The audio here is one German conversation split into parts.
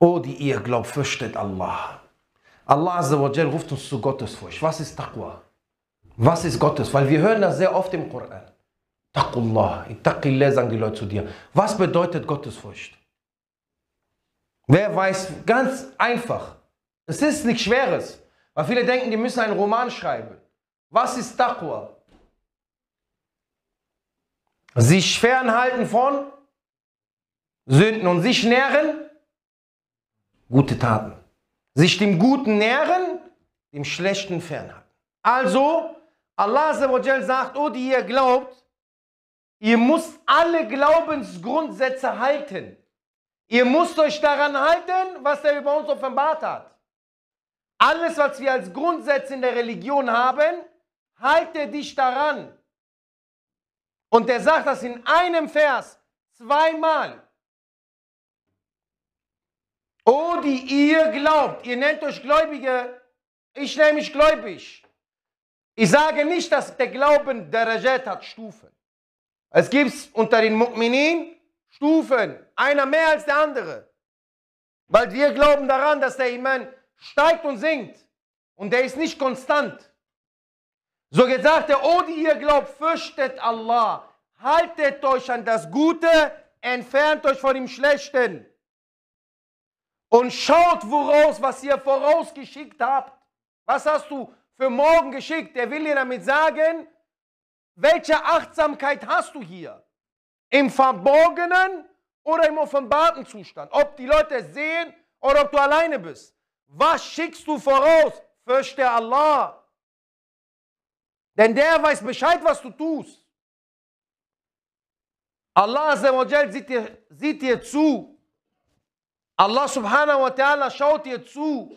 Oh, die ihr glaubt, fürchtet Allah. Allah Azzawajal ruft uns zu Gottesfurcht. Was ist Taqwa? Was ist Gottes? Weil wir hören das sehr oft im Koran. Taqullah, Ittaqillah sagen die Leute zu dir. Was bedeutet Gottesfurcht? Wer weiß, ganz einfach. Es ist nichts Schweres. Weil viele denken, die müssen einen Roman schreiben. Was ist Taqwa? Sich fernhalten von Sünden und sich nähren gute Taten. Sich dem Guten nähren, dem Schlechten fernhalten. Also, Allah sagt, oh, die ihr glaubt, ihr müsst alle Glaubensgrundsätze halten. Ihr müsst euch daran halten, was er über uns offenbart hat. Alles, was wir als Grundsätze in der Religion haben, halte dich daran. Und er sagt das in einem Vers zweimal. Oh, die ihr glaubt. Ihr nennt euch Gläubige. Ich nenne mich gläubig. Ich sage nicht, dass der Glauben der Rajat hat Stufen. Es gibt unter den Mu'minin Stufen. Einer mehr als der andere. Weil wir glauben daran, dass der Iman steigt und sinkt. Und der ist nicht konstant. So gesagt, der, oh, die ihr glaubt, fürchtet Allah. Haltet euch an das Gute, entfernt euch von dem Schlechten und schaut woraus, was ihr vorausgeschickt habt. Was hast du für morgen geschickt? Der will dir damit sagen, welche Achtsamkeit hast du hier? Im Verborgenen oder im offenbarten Zustand? Ob die Leute es sehen oder ob du alleine bist. Was schickst du voraus? Fürchte Allah. Denn der weiß Bescheid, was du tust. Allah sieht dir, sieht dir zu, Allah subhanahu wa ta'ala schaut dir zu.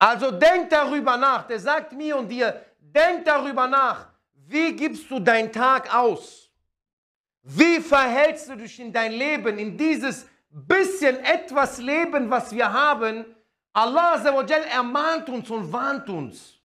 Also denk darüber nach. Der sagt mir und dir, denk darüber nach, wie gibst du deinen Tag aus? Wie verhältst du dich in dein Leben, in dieses bisschen etwas Leben, was wir haben? Allah ermahnt uns und warnt uns.